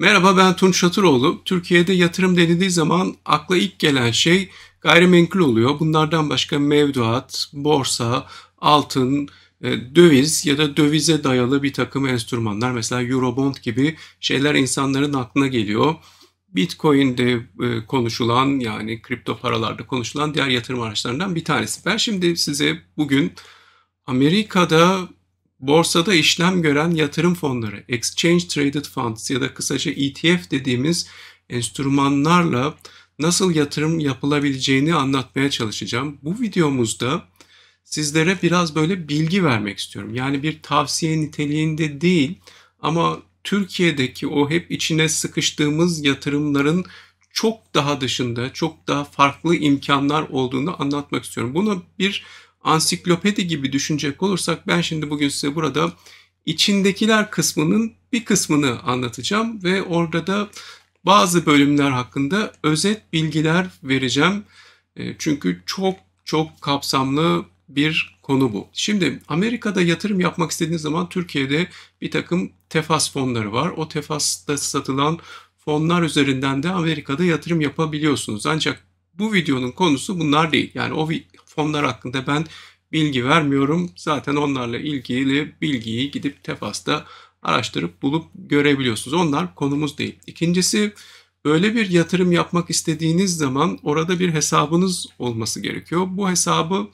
Merhaba ben Tunç Şatıroğlu. Türkiye'de yatırım denildiği zaman akla ilk gelen şey gayrimenkul oluyor. Bunlardan başka mevduat, borsa, altın, e, döviz ya da dövize dayalı bir takım enstrümanlar mesela Eurobond gibi şeyler insanların aklına geliyor. Bitcoin'de e, konuşulan yani kripto paralarda konuşulan diğer yatırım araçlarından bir tanesi. Ben şimdi size bugün Amerika'da borsada işlem gören yatırım fonları, exchange traded funds ya da kısaca ETF dediğimiz enstrümanlarla nasıl yatırım yapılabileceğini anlatmaya çalışacağım. Bu videomuzda sizlere biraz böyle bilgi vermek istiyorum. Yani bir tavsiye niteliğinde değil ama Türkiye'deki o hep içine sıkıştığımız yatırımların çok daha dışında, çok daha farklı imkanlar olduğunu anlatmak istiyorum. Buna bir ansiklopedi gibi düşünecek olursak ben şimdi bugün size burada içindekiler kısmının bir kısmını anlatacağım ve orada da bazı bölümler hakkında özet bilgiler vereceğim. E, çünkü çok çok kapsamlı bir konu bu. Şimdi Amerika'da yatırım yapmak istediğiniz zaman Türkiye'de bir takım tefas fonları var. O tefasta satılan fonlar üzerinden de Amerika'da yatırım yapabiliyorsunuz. Ancak bu videonun konusu bunlar değil. Yani o fonlar hakkında ben bilgi vermiyorum. Zaten onlarla ilgili bilgiyi gidip Tefas'ta araştırıp bulup görebiliyorsunuz. Onlar konumuz değil. İkincisi böyle bir yatırım yapmak istediğiniz zaman orada bir hesabınız olması gerekiyor. Bu hesabı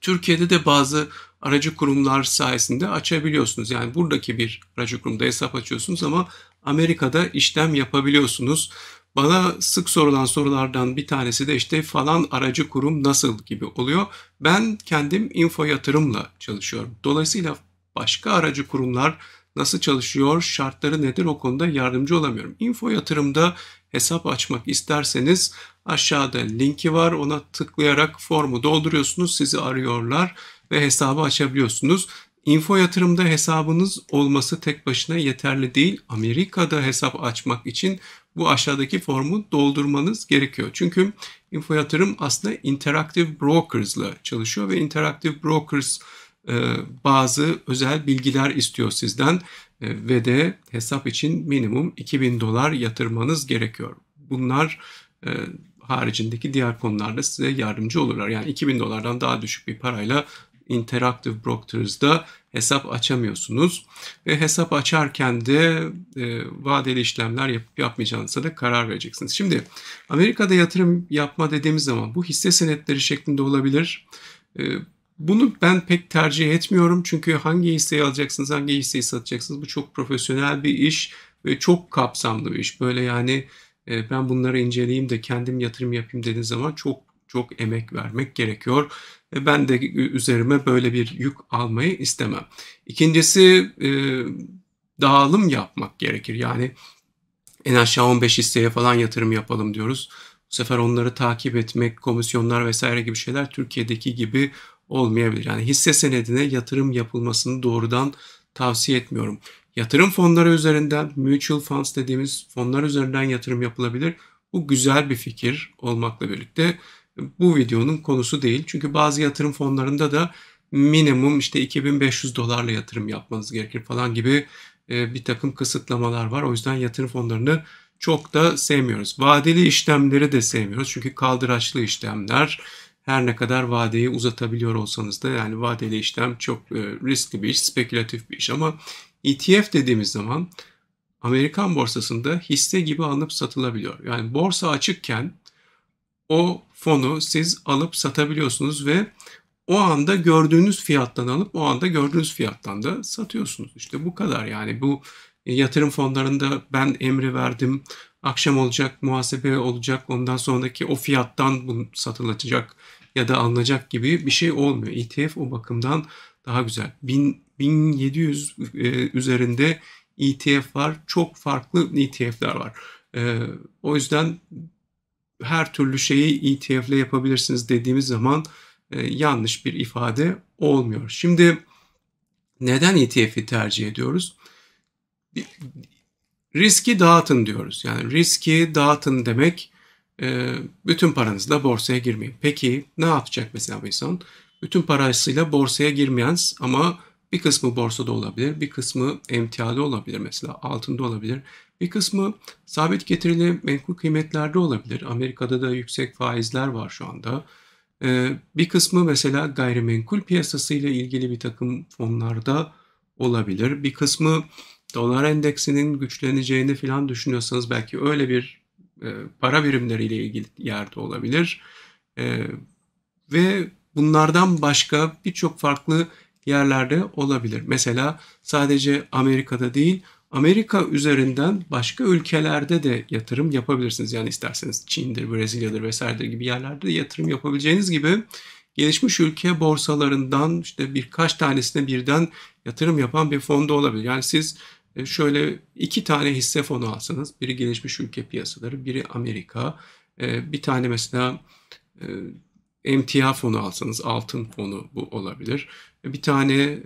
Türkiye'de de bazı aracı kurumlar sayesinde açabiliyorsunuz. Yani buradaki bir aracı kurumda hesap açıyorsunuz ama Amerika'da işlem yapabiliyorsunuz. Bana sık sorulan sorulardan bir tanesi de işte falan aracı kurum nasıl gibi oluyor. Ben kendim info yatırımla çalışıyorum. Dolayısıyla başka aracı kurumlar nasıl çalışıyor, şartları nedir o konuda yardımcı olamıyorum. Info yatırımda hesap açmak isterseniz aşağıda linki var. Ona tıklayarak formu dolduruyorsunuz. Sizi arıyorlar ve hesabı açabiliyorsunuz. Info yatırımda hesabınız olması tek başına yeterli değil. Amerika'da hesap açmak için bu aşağıdaki formu doldurmanız gerekiyor. Çünkü info yatırım aslında Interactive brokers ile çalışıyor ve Interactive Brokers e, bazı özel bilgiler istiyor sizden e, ve de hesap için minimum 2000 dolar yatırmanız gerekiyor. Bunlar e, haricindeki diğer konularda size yardımcı olurlar. Yani 2000 dolardan daha düşük bir parayla Interactive Brokers'da hesap açamıyorsunuz. Ve hesap açarken de e, vadeli işlemler yapıp yapmayacağınıza da karar vereceksiniz. Şimdi Amerika'da yatırım yapma dediğimiz zaman bu hisse senetleri şeklinde olabilir. E, bunu ben pek tercih etmiyorum çünkü hangi hisseyi alacaksınız, hangi hisseyi satacaksınız bu çok profesyonel bir iş ve çok kapsamlı bir iş. Böyle yani e, ben bunları inceleyeyim de kendim yatırım yapayım dediğiniz zaman çok çok emek vermek gerekiyor. ve Ben de üzerime böyle bir yük almayı istemem. İkincisi e, dağılım yapmak gerekir. Yani en aşağı 15 hisseye falan yatırım yapalım diyoruz. Bu sefer onları takip etmek, komisyonlar vesaire gibi şeyler Türkiye'deki gibi olmayabilir. Yani hisse senedine yatırım yapılmasını doğrudan tavsiye etmiyorum. Yatırım fonları üzerinden, mutual funds dediğimiz fonlar üzerinden yatırım yapılabilir. Bu güzel bir fikir olmakla birlikte bu videonun konusu değil. Çünkü bazı yatırım fonlarında da minimum işte 2500 dolarla yatırım yapmanız gerekir falan gibi e, bir takım kısıtlamalar var. O yüzden yatırım fonlarını çok da sevmiyoruz. Vadeli işlemleri de sevmiyoruz. Çünkü kaldıraçlı işlemler her ne kadar vadeyi uzatabiliyor olsanız da yani vadeli işlem çok e, riskli bir iş, spekülatif bir iş ama ETF dediğimiz zaman Amerikan borsasında hisse gibi alınıp satılabiliyor. Yani borsa açıkken o fonu siz alıp satabiliyorsunuz ve o anda gördüğünüz fiyattan alıp o anda gördüğünüz fiyattan da satıyorsunuz. İşte bu kadar yani bu e, yatırım fonlarında ben emri verdim. Akşam olacak, muhasebe olacak. Ondan sonraki o fiyattan bunu satılacak ya da alınacak gibi bir şey olmuyor. ETF o bakımdan daha güzel. 1000, 1700 e, üzerinde ETF var. Çok farklı ETF'ler var. E, o yüzden her türlü şeyi ETF ile yapabilirsiniz dediğimiz zaman e, yanlış bir ifade olmuyor. Şimdi neden ETF'i tercih ediyoruz? Riski dağıtın diyoruz. Yani riski dağıtın demek e, bütün paranızla borsaya girmeyin. Peki ne yapacak mesela bu insan? Bütün parasıyla borsaya girmeyen ama bir kısmı borsada olabilir, bir kısmı emtialı olabilir mesela, altında olabilir, bir kısmı sabit getirili menkul kıymetlerde olabilir. Amerika'da da yüksek faizler var şu anda. Ee, bir kısmı mesela gayrimenkul piyasasıyla ilgili bir takım fonlarda olabilir. Bir kısmı dolar endeksinin güçleneceğini falan düşünüyorsanız belki öyle bir e, para birimleriyle ilgili yerde olabilir. Ee, ve bunlardan başka birçok farklı yerlerde olabilir. Mesela sadece Amerika'da değil Amerika üzerinden başka ülkelerde de yatırım yapabilirsiniz. Yani isterseniz Çin'dir, Brezilya'dır vesaire gibi yerlerde de yatırım yapabileceğiniz gibi gelişmiş ülke borsalarından işte birkaç tanesine birden yatırım yapan bir fonda olabilir. Yani siz e, şöyle iki tane hisse fonu alsanız biri gelişmiş ülke piyasaları, biri Amerika, e, bir tane mesela e, emtia fonu alsanız altın fonu bu olabilir. Bir tane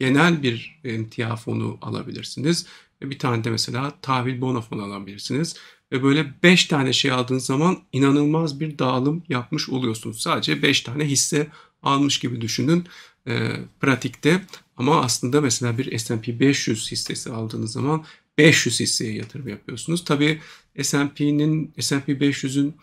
genel bir emtia fonu alabilirsiniz. Bir tane de mesela tahvil bono fonu alabilirsiniz. Ve böyle 5 tane şey aldığınız zaman inanılmaz bir dağılım yapmış oluyorsunuz. Sadece 5 tane hisse almış gibi düşünün e, pratikte. Ama aslında mesela bir S&P 500 hissesi aldığınız zaman 500 hisseye yatırım yapıyorsunuz. Tabii S&P'nin S&P 500'ün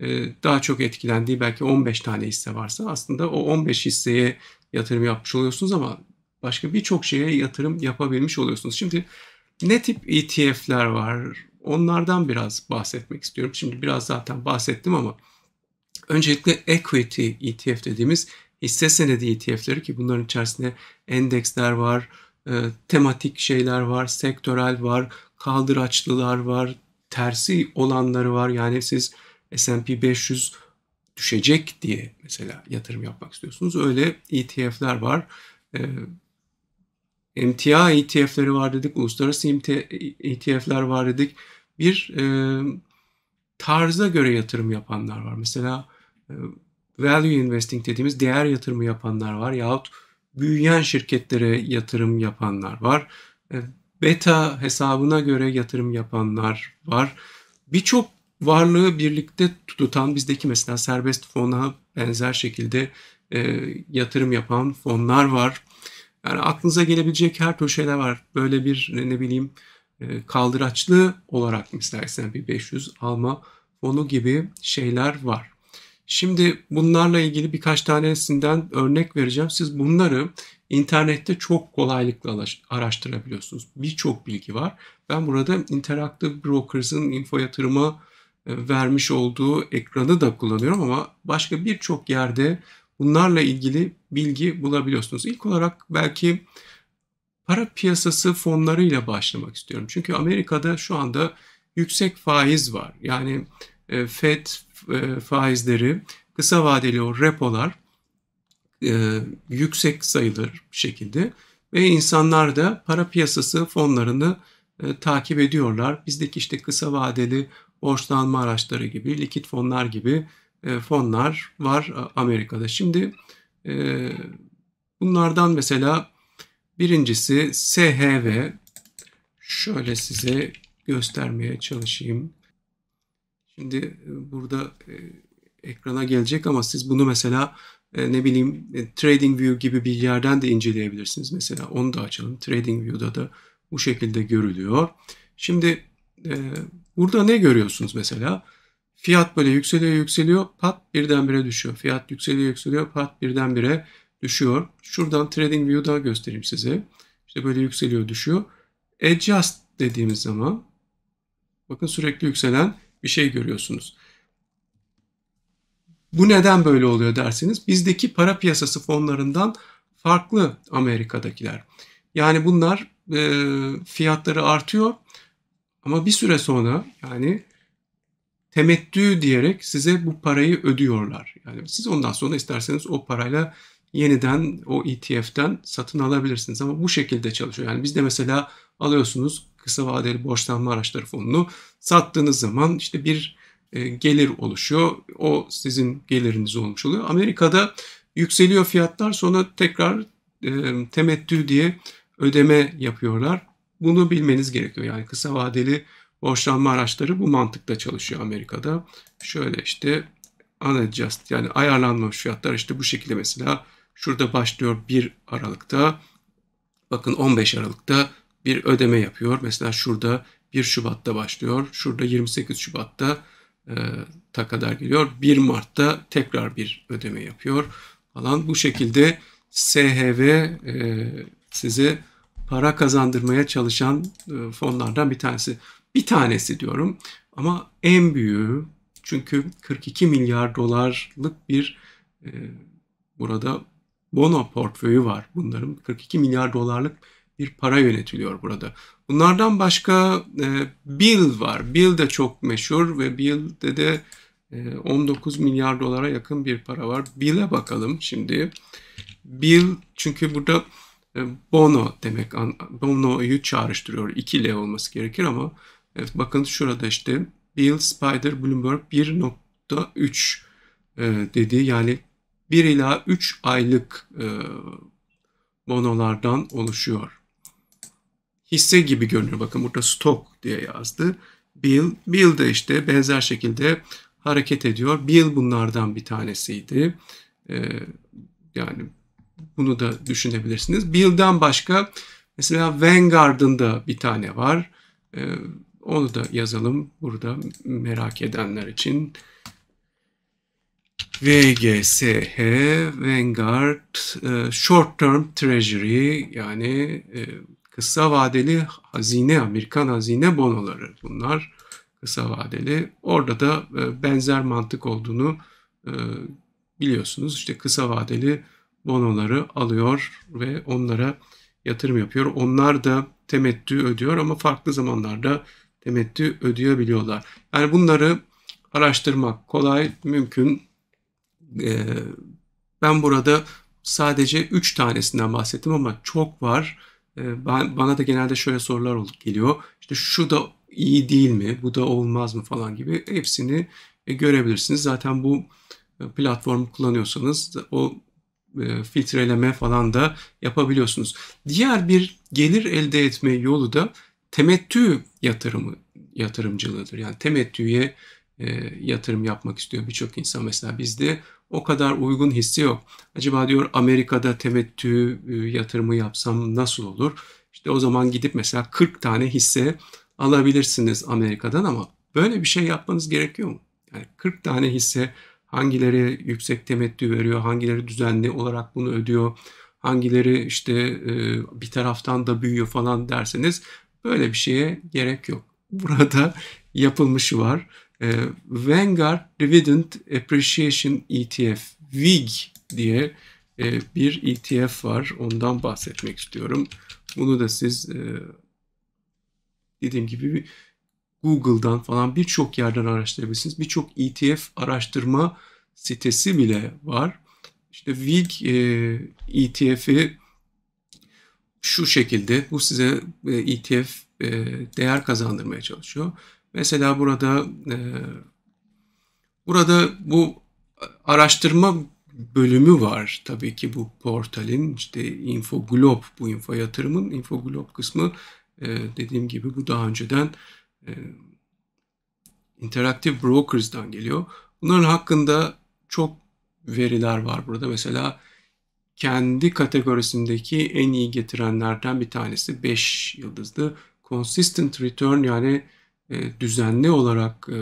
e, daha çok etkilendiği belki 15 tane hisse varsa aslında o 15 hisseye yatırım yapmış oluyorsunuz ama başka birçok şeye yatırım yapabilmiş oluyorsunuz. Şimdi ne tip ETF'ler var? Onlardan biraz bahsetmek istiyorum. Şimdi biraz zaten bahsettim ama öncelikle equity ETF dediğimiz hisse senedi ETF'leri ki bunların içerisinde endeksler var, e, tematik şeyler var, sektörel var, kaldıraçlılar var, tersi olanları var. Yani siz S&P 500 düşecek diye mesela yatırım yapmak istiyorsunuz. Öyle ETF'ler var. E, MTA ETF'leri var dedik, uluslararası ETF'ler var dedik. Bir e, tarza göre yatırım yapanlar var. Mesela e, value investing dediğimiz değer yatırımı yapanlar var yahut büyüyen şirketlere yatırım yapanlar var. E, beta hesabına göre yatırım yapanlar var. Birçok varlığı birlikte tutan bizdeki mesela serbest fona benzer şekilde e, yatırım yapan fonlar var. Yani aklınıza gelebilecek her köşede var. Böyle bir ne bileyim e, kaldıraçlı olarak mesela bir 500 alma fonu gibi şeyler var. Şimdi bunlarla ilgili birkaç tanesinden örnek vereceğim. Siz bunları internette çok kolaylıkla araştırabiliyorsunuz. Birçok bilgi var. Ben burada Interactive Brokers'ın info yatırıma e, vermiş olduğu ekranı da kullanıyorum ama başka birçok yerde bunlarla ilgili bilgi bulabiliyorsunuz. İlk olarak belki para piyasası fonlarıyla başlamak istiyorum. Çünkü Amerika'da şu anda yüksek faiz var. Yani e, FED e, faizleri, kısa vadeli o repolar e, yüksek sayılır şekilde ve insanlar da para piyasası fonlarını takip ediyorlar. Bizdeki işte kısa vadeli borçlanma araçları gibi, likit fonlar gibi e, fonlar var Amerika'da. Şimdi e, bunlardan mesela birincisi SHV. Şöyle size göstermeye çalışayım. Şimdi e, burada ekrana gelecek ama siz bunu mesela ne bileyim TradingView gibi bir yerden de inceleyebilirsiniz. Mesela onu da açalım. TradingView'da da bu şekilde görülüyor. Şimdi burada ne görüyorsunuz mesela? Fiyat böyle yükseliyor yükseliyor pat birdenbire düşüyor. Fiyat yükseliyor yükseliyor pat birdenbire düşüyor. Şuradan Trading View'da göstereyim size. İşte böyle yükseliyor düşüyor. Adjust dediğimiz zaman bakın sürekli yükselen bir şey görüyorsunuz. Bu neden böyle oluyor dersiniz. Bizdeki para piyasası fonlarından farklı Amerika'dakiler. Yani bunlar e, fiyatları artıyor ama bir süre sonra yani temettü diyerek size bu parayı ödüyorlar. Yani siz ondan sonra isterseniz o parayla yeniden o ETF'den satın alabilirsiniz ama bu şekilde çalışıyor. Yani bizde mesela alıyorsunuz kısa vadeli borçlanma araçları fonunu sattığınız zaman işte bir e, gelir oluşuyor. O sizin geliriniz olmuş oluyor. Amerika'da yükseliyor fiyatlar sonra tekrar e, temettü diye ödeme yapıyorlar. Bunu bilmeniz gerekiyor. Yani kısa vadeli borçlanma araçları bu mantıkla çalışıyor Amerika'da. Şöyle işte unadjust yani ayarlanmamış fiyatlar işte bu şekilde mesela şurada başlıyor 1 Aralık'ta bakın 15 Aralık'ta bir ödeme yapıyor. Mesela şurada 1 Şubat'ta başlıyor. Şurada 28 Şubat'ta e, ta kadar geliyor. 1 Mart'ta tekrar bir ödeme yapıyor falan. Bu şekilde SHV e, size para kazandırmaya çalışan e, fonlardan bir tanesi bir tanesi diyorum. Ama en büyüğü çünkü 42 milyar dolarlık bir e, burada bono portföyü var bunların. 42 milyar dolarlık bir para yönetiliyor burada. Bunlardan başka e, Bill var. Bill de çok meşhur ve Bill'de de e, 19 milyar dolara yakın bir para var. Bill'e bakalım şimdi. Bill çünkü burada e, bono demek. Bono'yu çağrıştırıyor. 2L olması gerekir ama Evet bakın şurada işte Bill Spider Bloomberg 1.3 e, dedi yani 1 ila 3 aylık e, bonolardan oluşuyor. Hisse gibi görünüyor. Bakın burada stok diye yazdı. Bill, Bill de işte benzer şekilde hareket ediyor. Bill bunlardan bir tanesiydi. E, yani bunu da düşünebilirsiniz. Bill'den başka mesela Vanguard'ın da bir tane var. E, onu da yazalım burada merak edenler için. VGSH, Vanguard, e, Short Term Treasury yani e, kısa vadeli hazine, Amerikan hazine bonoları bunlar kısa vadeli. Orada da e, benzer mantık olduğunu biliyorsunuz. İşte kısa vadeli bonoları alıyor ve onlara yatırım yapıyor. Onlar da temettü ödüyor ama farklı zamanlarda temettü ödeyebiliyorlar. Yani bunları araştırmak kolay, mümkün. Ee, ben burada sadece 3 tanesinden bahsettim ama çok var. Ee, bana da genelde şöyle sorular geliyor. İşte şu da iyi değil mi, bu da olmaz mı falan gibi hepsini e, görebilirsiniz. Zaten bu e, platformu kullanıyorsanız o e, filtreleme falan da yapabiliyorsunuz. Diğer bir gelir elde etme yolu da temettü yatırımı yatırımcılığıdır. Yani temettüye e, yatırım yapmak istiyor birçok insan. Mesela bizde o kadar uygun hissi yok. Acaba diyor Amerika'da temettü e, yatırımı yapsam nasıl olur? İşte o zaman gidip mesela 40 tane hisse alabilirsiniz Amerika'dan ama böyle bir şey yapmanız gerekiyor mu? Yani 40 tane hisse hangileri yüksek temettü veriyor, hangileri düzenli olarak bunu ödüyor, hangileri işte e, bir taraftan da büyüyor falan derseniz Böyle bir şeye gerek yok. Burada yapılmışı var. E, Vanguard Dividend Appreciation ETF, VIG diye e, bir ETF var. Ondan bahsetmek istiyorum. Bunu da siz e, dediğim gibi Google'dan falan birçok yerden araştırabilirsiniz. Birçok ETF araştırma sitesi bile var. İşte VIG e, ETF'i şu şekilde bu size ETF e e, değer kazandırmaya çalışıyor. Mesela burada e, burada bu araştırma bölümü var tabii ki bu portalin işte infoglob bu info yatırımın infoglob kısmı dediğim gibi bu daha önceden Interactive Brokers'dan geliyor. Bunların hakkında çok veriler var burada. Mesela kendi kategorisindeki en iyi getirenlerden bir tanesi 5 yıldızlı. Consistent return yani e, düzenli olarak, e,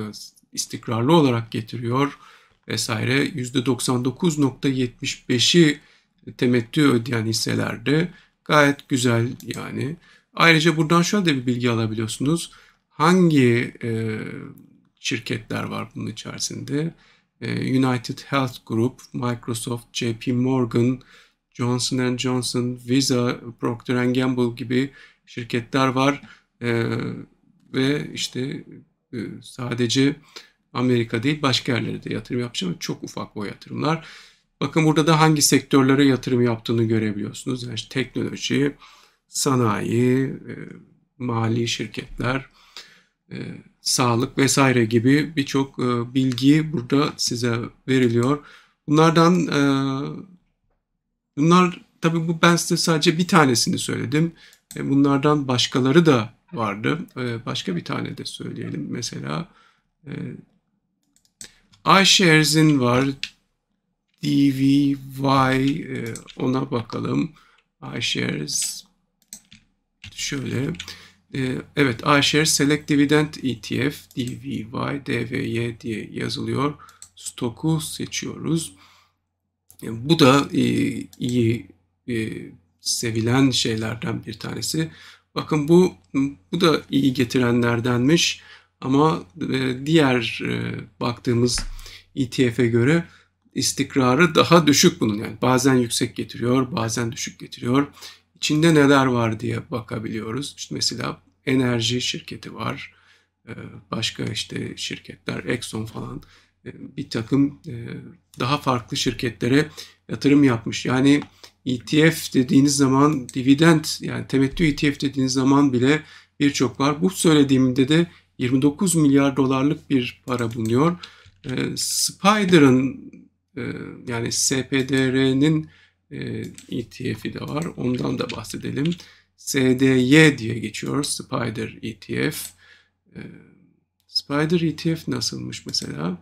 istikrarlı olarak getiriyor vesaire. %99.75'i temettü ödeyen hisselerde gayet güzel yani. Ayrıca buradan şöyle de bir bilgi alabiliyorsunuz. Hangi e, şirketler var bunun içerisinde? E, United Health Group, Microsoft, JP Morgan, Johnson Johnson, Visa, Procter Gamble gibi şirketler var e, ve işte e, sadece Amerika değil başka yerlere de yatırım yapacağım. Çok ufak o yatırımlar. Bakın burada da hangi sektörlere yatırım yaptığını görebiliyorsunuz. Yani işte teknoloji, sanayi, e, mali şirketler, e, sağlık vesaire gibi birçok e, bilgi burada size veriliyor. Bunlardan e, Bunlar tabii bu ben size sadece bir tanesini söyledim. E, bunlardan başkaları da vardı. E, başka bir tane de söyleyelim. Mesela iShares'in e, var. DVY ona bakalım. iShares şöyle. Evet iShares Select Dividend ETF DVY DVY diye yazılıyor. Stoku seçiyoruz. Bu da e, iyi, iyi e, sevilen şeylerden bir tanesi. Bakın bu bu da iyi getirenlerdenmiş ama e, diğer baktığımız ETF'e göre istikrarı daha düşük bunun yani bazen yüksek getiriyor bazen düşük getiriyor. İçinde neler var diye bakabiliyoruz. İşte mesela enerji şirketi var. Başka işte şirketler Exxon falan bir takım daha farklı şirketlere yatırım yapmış. Yani ETF dediğiniz zaman dividend yani temettü ETF dediğiniz zaman bile birçok var. Bu söylediğimde de 29 milyar dolarlık bir para bulunuyor. E, Spider'ın e, yani SPDR'nin e, ETF'i de var. Ondan da bahsedelim. SDY diye geçiyor Spider ETF. E, ee, Spider ETF nasılmış mesela?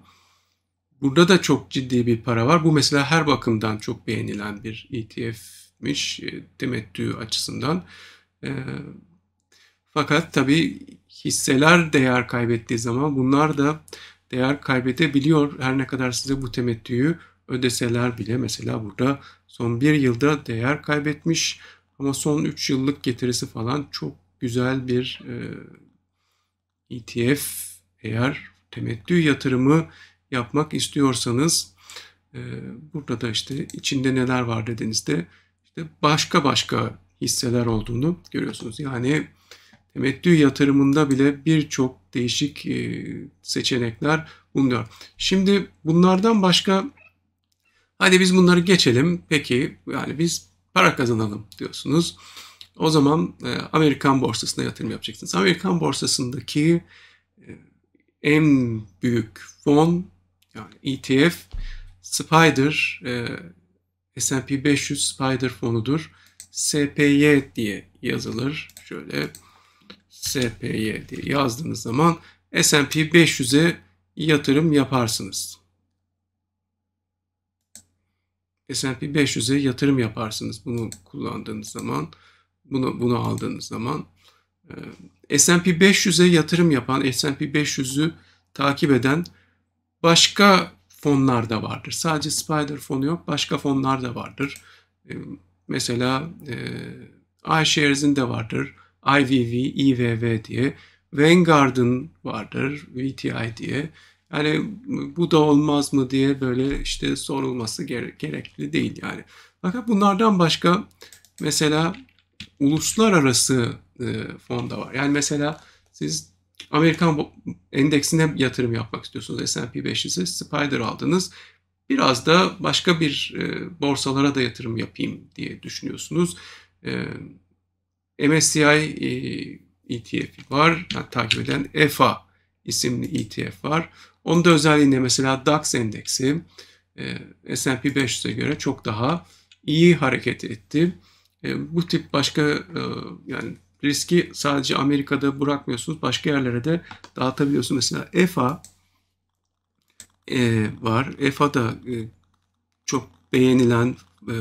Burada da çok ciddi bir para var. Bu mesela her bakımdan çok beğenilen bir ETF'miş e, temettü açısından. E, fakat tabii hisseler değer kaybettiği zaman bunlar da değer kaybedebiliyor. Her ne kadar size bu temettüyü ödeseler bile mesela burada son bir yılda değer kaybetmiş ama son 3 yıllık getirisi falan çok güzel bir e, ETF eğer temettü yatırımı yapmak istiyorsanız e, burada da işte içinde neler var dediğinizde işte başka başka hisseler olduğunu görüyorsunuz. Yani temettü yatırımında bile birçok değişik e, seçenekler bulunuyor. Şimdi bunlardan başka hadi biz bunları geçelim. Peki yani biz para kazanalım diyorsunuz. O zaman e, Amerikan borsasına yatırım yapacaksınız. Amerikan borsasındaki e, en büyük fon yani ETF Spider e, S&P 500 Spider fonudur. SPY diye yazılır. Şöyle SPY diye yazdığınız zaman S&P 500'e yatırım yaparsınız. S&P 500'e yatırım yaparsınız bunu kullandığınız zaman, bunu bunu aldığınız zaman. E, S&P 500'e yatırım yapan, S&P 500'ü takip eden başka fonlar da vardır. Sadece Spider fonu yok, başka fonlar da vardır. mesela e, iShares'in de vardır. IVV, IVV diye. Vanguard'ın vardır, VTI diye. Yani bu da olmaz mı diye böyle işte sorulması gere- gerekli değil yani. Fakat bunlardan başka mesela uluslararası e, da var. Yani mesela siz Amerikan endeksine yatırım yapmak istiyorsunuz. S&P 500'e Spider aldınız. Biraz da başka bir e, borsalara da yatırım yapayım diye düşünüyorsunuz. E, MSCI e, ETF var. Yani takip eden EFA isimli ETF var. Onun da özelliğinde mesela DAX endeksi e, S&P 500'e göre çok daha iyi hareket etti. E, bu tip başka e, yani riski sadece Amerika'da bırakmıyorsunuz. Başka yerlere de dağıtabiliyorsunuz. Mesela EFA e, var. EFA da e, çok beğenilen e,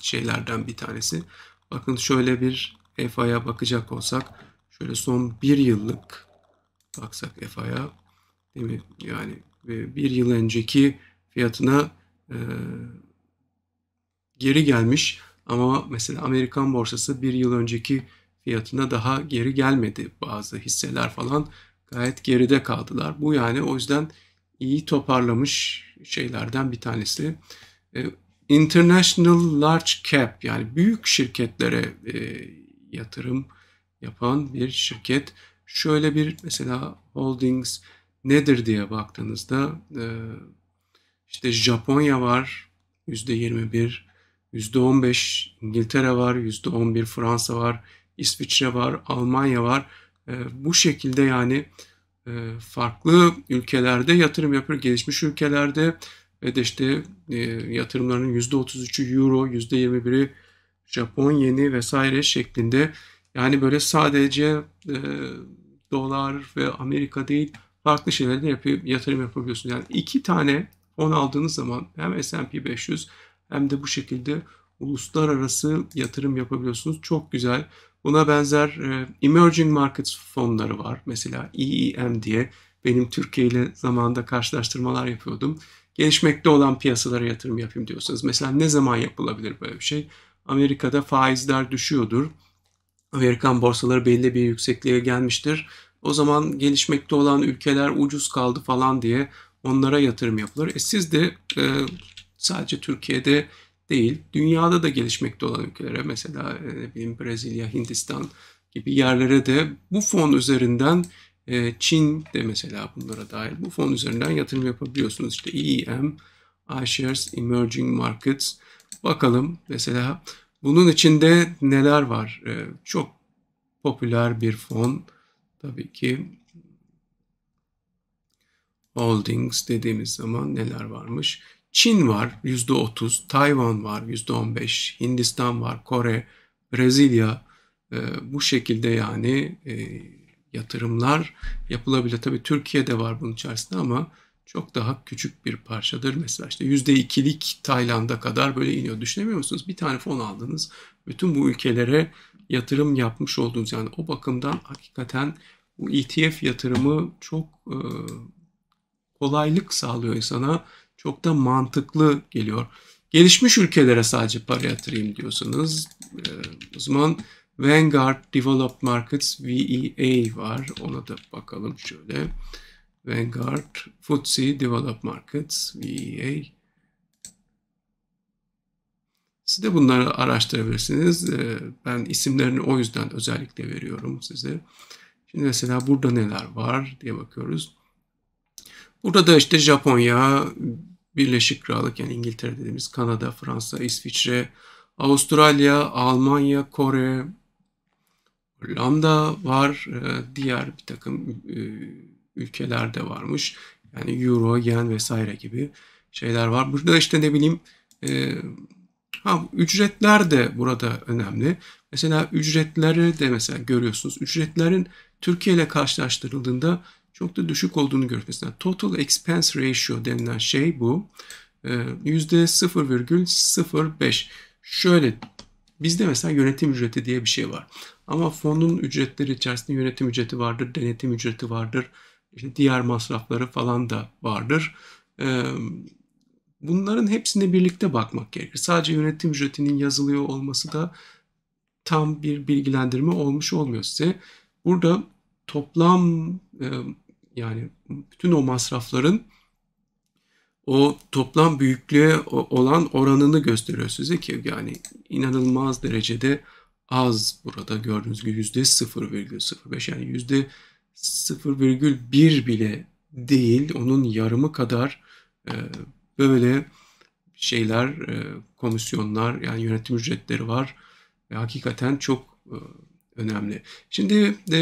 şeylerden bir tanesi. Bakın şöyle bir EFA'ya bakacak olsak. Şöyle son bir yıllık baksak EFA'ya. Değil mi? Yani e, bir yıl önceki fiyatına e, geri gelmiş. Ama mesela Amerikan borsası bir yıl önceki fiyatına daha geri gelmedi bazı hisseler falan gayet geride kaldılar. Bu yani o yüzden iyi toparlamış şeylerden bir tanesi. E, International Large Cap yani büyük şirketlere e, yatırım yapan bir şirket. Şöyle bir mesela holdings nedir diye baktığınızda e, işte Japonya var %21, %15 İngiltere var, %11 Fransa var, İsviçre var, Almanya var. E, bu şekilde yani e, farklı ülkelerde yatırım yapıyor. Gelişmiş ülkelerde ve de işte e, yatırımlarının %33'ü Euro, %21'i Japon yeni vesaire şeklinde. Yani böyle sadece dolar ve Amerika değil farklı şeylerde yapıp, yatırım yapabiliyorsunuz. Yani iki tane fon aldığınız zaman hem S&P 500 hem de bu şekilde uluslararası yatırım yapabiliyorsunuz. Çok güzel. Buna benzer e, emerging markets fonları var. Mesela EEM diye benim Türkiye ile zamanda karşılaştırmalar yapıyordum. Gelişmekte olan piyasalara yatırım yapayım diyorsanız mesela ne zaman yapılabilir böyle bir şey? Amerika'da faizler düşüyordur. Amerikan borsaları belli bir yüksekliğe gelmiştir. O zaman gelişmekte olan ülkeler ucuz kaldı falan diye onlara yatırım yapılır. E siz de e, sadece Türkiye'de değil. Dünyada da gelişmekte olan ülkelere mesela e, ne bileyim Brezilya, Hindistan gibi yerlere de bu fon üzerinden e, Çin de mesela bunlara dahil bu fon üzerinden yatırım yapabiliyorsunuz. İşte EEM, iShares Emerging Markets. Bakalım mesela bunun içinde neler var? E, çok popüler bir fon tabii ki Holdings dediğimiz zaman neler varmış? Çin var %30, Tayvan var %15, Hindistan var, Kore, Brezilya e, bu şekilde yani e, yatırımlar yapılabilir. Tabii Türkiye'de var bunun içerisinde ama çok daha küçük bir parçadır. Mesela işte %2'lik Tayland'a kadar böyle iniyor. Düşünemiyor musunuz? Bir tane fon aldınız. Bütün bu ülkelere yatırım yapmış oldunuz. Yani o bakımdan hakikaten bu ETF yatırımı çok e, kolaylık sağlıyor insana çok da mantıklı geliyor. Gelişmiş ülkelere sadece para yatırayım diyorsanız e, o zaman Vanguard Developed Markets VEA var. Ona da bakalım şöyle. Vanguard FTSE Developed Markets VEA. Siz de bunları araştırabilirsiniz. E, ben isimlerini o yüzden özellikle veriyorum size. Şimdi mesela burada neler var diye bakıyoruz. Burada da işte Japonya, Birleşik Krallık yani İngiltere dediğimiz Kanada, Fransa, İsviçre, Avustralya, Almanya, Kore, Hollanda var. Ee, diğer bir takım e, ülkeler de varmış. Yani Euro, Yen vesaire gibi şeyler var. Burada işte ne bileyim e, ha, ücretler de burada önemli. Mesela ücretleri de mesela görüyorsunuz. Ücretlerin Türkiye ile karşılaştırıldığında çok da düşük olduğunu görüyoruz. Yani total expense ratio denilen şey bu. %0,05. Ee, Şöyle bizde mesela yönetim ücreti diye bir şey var. Ama fonun ücretleri içerisinde yönetim ücreti vardır, denetim ücreti vardır. İşte diğer masrafları falan da vardır. Ee, bunların hepsine birlikte bakmak gerekir. Sadece yönetim ücretinin yazılıyor olması da tam bir bilgilendirme olmuş olmuyor size. Burada toplam e, yani bütün o masrafların o toplam büyüklüğe olan oranını gösteriyor size ki yani inanılmaz derecede az burada gördüğünüz gibi yüzde 0,05 yani yüzde 0,1 bile değil onun yarımı kadar e, böyle şeyler e, komisyonlar yani yönetim ücretleri var ve hakikaten çok e, önemli. Şimdi e,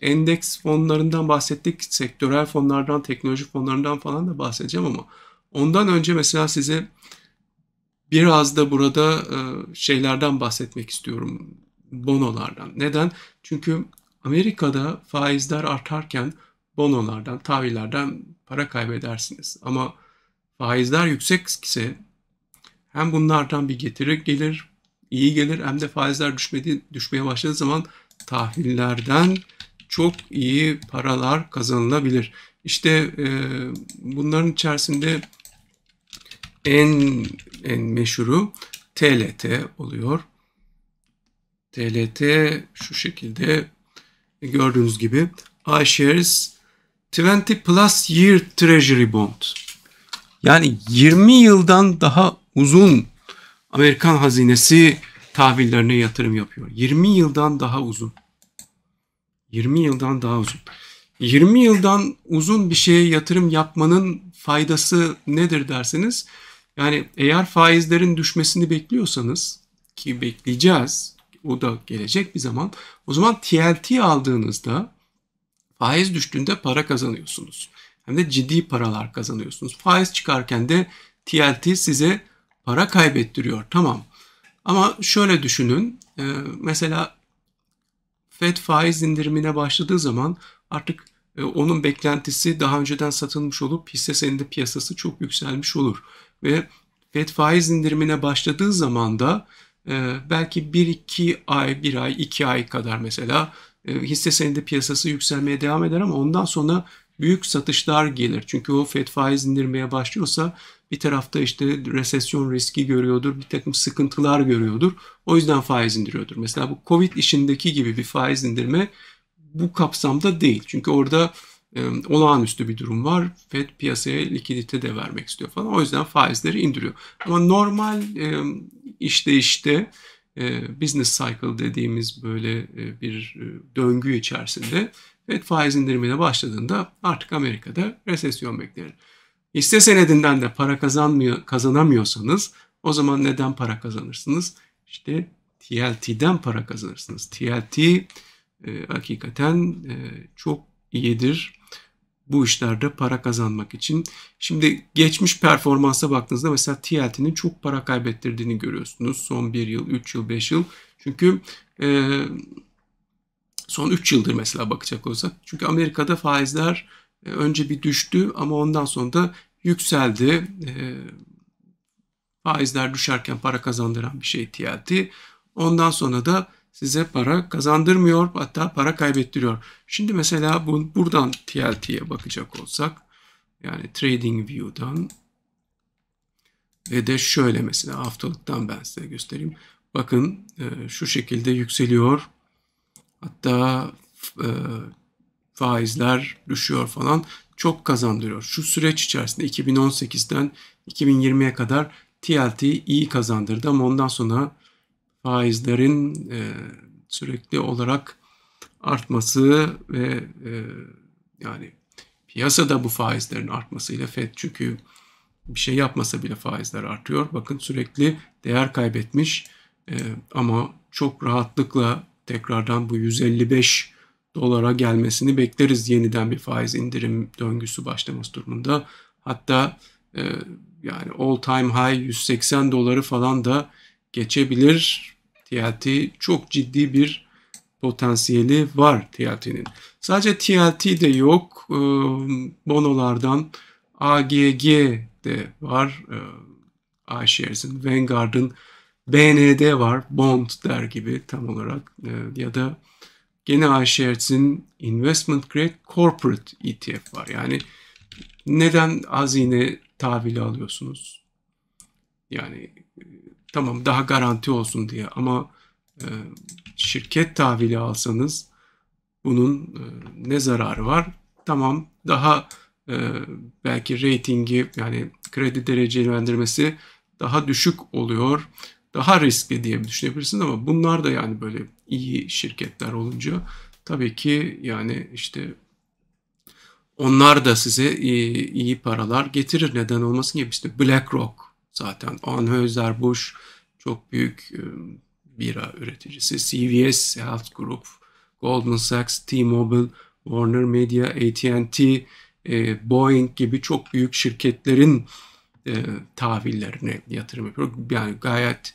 endeks fonlarından bahsettik, sektörel fonlardan, teknoloji fonlarından falan da bahsedeceğim ama ondan önce mesela size biraz da burada e, şeylerden bahsetmek istiyorum. Bonolardan. Neden? Çünkü Amerika'da faizler artarken bonolardan, tahvillerden para kaybedersiniz. Ama faizler yüksek ise hem bunlardan bir getiri gelir iyi gelir. Hem de faizler düşmedi, düşmeye başladığı zaman tahvillerden çok iyi paralar kazanılabilir. İşte e, bunların içerisinde en en meşhuru TLT oluyor. TLT şu şekilde gördüğünüz gibi iShares 20 plus year treasury bond. Yani 20 yıldan daha uzun Amerikan hazinesi tahvillerine yatırım yapıyor. 20 yıldan daha uzun. 20 yıldan daha uzun. 20 yıldan uzun bir şeye yatırım yapmanın faydası nedir derseniz yani eğer faizlerin düşmesini bekliyorsanız ki bekleyeceğiz o da gelecek bir zaman o zaman TLT aldığınızda faiz düştüğünde para kazanıyorsunuz. Hem de ciddi paralar kazanıyorsunuz. Faiz çıkarken de TLT size para kaybettiriyor. Tamam. Ama şöyle düşünün. E, mesela FED faiz indirimine başladığı zaman artık e, onun beklentisi daha önceden satılmış olup hisse senedi piyasası çok yükselmiş olur. Ve FED faiz indirimine başladığı zaman da e, belki 1-2 ay, 1 ay, 2 ay kadar mesela hisse senedi piyasası yükselmeye devam eder ama ondan sonra büyük satışlar gelir. Çünkü o FED faiz indirmeye başlıyorsa bir tarafta işte resesyon riski görüyordur, bir takım sıkıntılar görüyordur. O yüzden faiz indiriyordur. Mesela bu Covid işindeki gibi bir faiz indirme bu kapsamda değil. Çünkü orada e, olağanüstü bir durum var. FED piyasaya likidite de vermek istiyor falan. O yüzden faizleri indiriyor. Ama normal e, işte e, business cycle dediğimiz böyle e, bir e, döngü içerisinde FED faiz indirimine başladığında artık Amerika'da resesyon beklenir. Hisse senedinden de para kazanmıyor, kazanamıyorsanız o zaman neden para kazanırsınız? İşte TLT'den para kazanırsınız. TLT e, hakikaten e, çok iyidir bu işlerde para kazanmak için. Şimdi geçmiş performansa baktığınızda mesela TLT'nin çok para kaybettirdiğini görüyorsunuz. Son 1 yıl, 3 yıl, 5 yıl. Çünkü e, son 3 yıldır mesela bakacak olsak. Çünkü Amerika'da faizler e, önce bir düştü ama ondan sonra da yükseldi. E, faizler düşerken para kazandıran bir şey TLT. Ondan sonra da size para kazandırmıyor hatta para kaybettiriyor. Şimdi mesela bu, buradan TLT'ye bakacak olsak yani Trading View'dan ve de şöyle mesela haftalıktan ben size göstereyim. Bakın e, şu şekilde yükseliyor. Hatta e, faizler düşüyor falan çok kazandırıyor. Şu süreç içerisinde 2018'den 2020'ye kadar TLT iyi kazandırdı ama ondan sonra faizlerin e, sürekli olarak artması ve e, yani piyasada bu faizlerin artmasıyla FED çünkü bir şey yapmasa bile faizler artıyor. Bakın sürekli değer kaybetmiş e, ama çok rahatlıkla tekrardan bu 155 dolara gelmesini bekleriz yeniden bir faiz indirim döngüsü başlaması durumunda. Hatta e, yani all time high 180 doları falan da geçebilir. TLT çok ciddi bir potansiyeli var TLT'nin. Sadece TLT de yok. E, bonolardan AGG de var. E, iShares'in, Vanguard'ın BND var. Bond der gibi tam olarak e, ya da Gene iShares'in Investment Grade Corporate ETF var. Yani neden hazine tahvili alıyorsunuz? Yani tamam daha garanti olsun diye ama e, şirket tahvili alsanız bunun e, ne zararı var? Tamam daha e, belki ratingi yani kredi derecelendirmesi daha düşük oluyor daha riskli diye düşünebilirsin ama bunlar da yani böyle iyi şirketler olunca tabii ki yani işte onlar da size iyi, iyi paralar getirir. Neden olmasın gibi işte BlackRock zaten Anheuser-Busch çok büyük ıı, bira üreticisi. CVS Health Group, Goldman Sachs, T-Mobile, Warner Media, AT&T, e, Boeing gibi çok büyük şirketlerin e, tahvillerine yatırım yapıyor. Yani gayet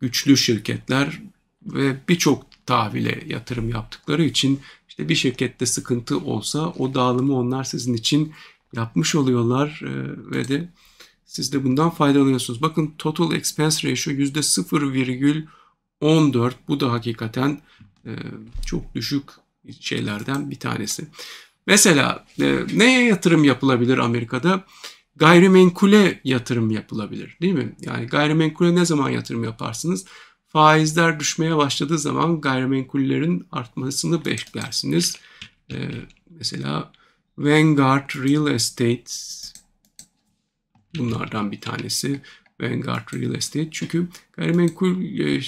güçlü şirketler ve birçok tahvile yatırım yaptıkları için işte bir şirkette sıkıntı olsa o dağılımı onlar sizin için yapmış oluyorlar e, ve de siz de bundan faydalanıyorsunuz. Bakın total expense ratio %0,14 bu da hakikaten e, çok düşük şeylerden bir tanesi. Mesela e, neye yatırım yapılabilir Amerika'da? gayrimenkule yatırım yapılabilir değil mi? Yani gayrimenkule ne zaman yatırım yaparsınız? Faizler düşmeye başladığı zaman gayrimenkullerin artmasını beklersiniz. Ee, mesela Vanguard Real Estate bunlardan bir tanesi. Vanguard Real Estate. Çünkü gayrimenkul e,